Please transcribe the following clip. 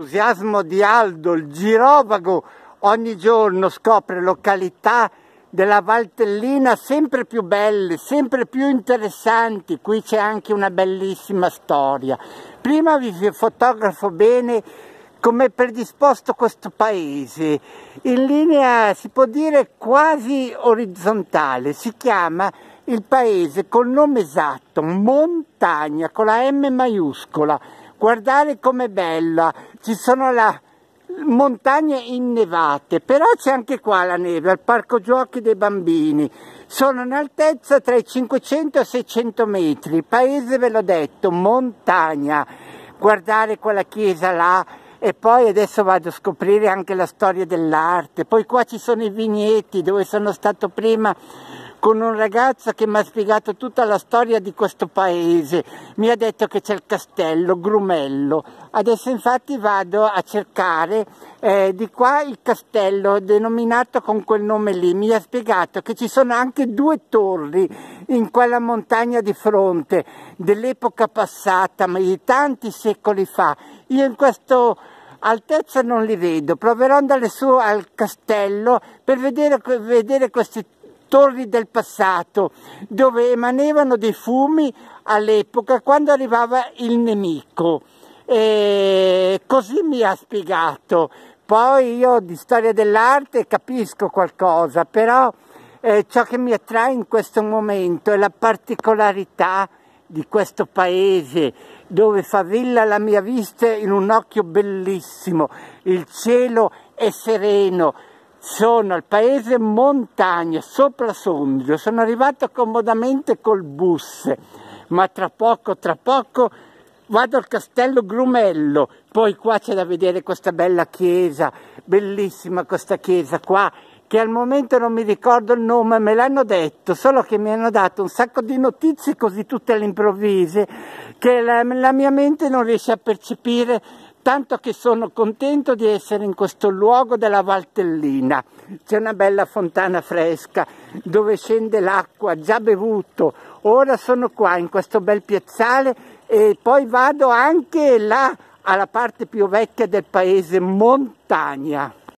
L'entusiasmo di Aldo, il girovago, ogni giorno scopre località della Valtellina sempre più belle, sempre più interessanti. Qui c'è anche una bellissima storia. Prima vi fotografo bene come è predisposto questo paese, in linea si può dire quasi orizzontale, si chiama il paese col nome esatto Montagna con la M maiuscola guardare com'è bella, ci sono la montagne innevate, però c'è anche qua la neve, al parco giochi dei bambini. Sono in altezza tra i 500 e i 600 metri, il paese ve l'ho detto, montagna. Guardare quella chiesa là e poi adesso vado a scoprire anche la storia dell'arte. Poi qua ci sono i vigneti dove sono stato prima con un ragazzo che mi ha spiegato tutta la storia di questo paese, mi ha detto che c'è il castello Grumello, adesso infatti vado a cercare eh, di qua il castello denominato con quel nome lì, mi ha spiegato che ci sono anche due torri in quella montagna di fronte dell'epoca passata, ma di tanti secoli fa, io in questo altezza non li vedo, proverò ad andare su al castello per vedere, vedere questi torri del passato dove emanevano dei fumi all'epoca quando arrivava il nemico. E così mi ha spiegato. Poi io di storia dell'arte capisco qualcosa, però eh, ciò che mi attrae in questo momento è la particolarità di questo paese dove favilla la mia vista in un occhio bellissimo, il cielo è sereno, sono al paese Montagna, sopra Sondrio, sono arrivato comodamente col bus, ma tra poco, tra poco vado al castello Grumello, poi qua c'è da vedere questa bella chiesa, bellissima questa chiesa qua, che al momento non mi ricordo il nome, me l'hanno detto, solo che mi hanno dato un sacco di notizie così tutte all'improvviso che la, la mia mente non riesce a percepire, tanto che sono contento di essere in questo luogo della Valtellina. C'è una bella fontana fresca dove scende l'acqua, già bevuto. Ora sono qua in questo bel piazzale e poi vado anche là alla parte più vecchia del paese, Montagna.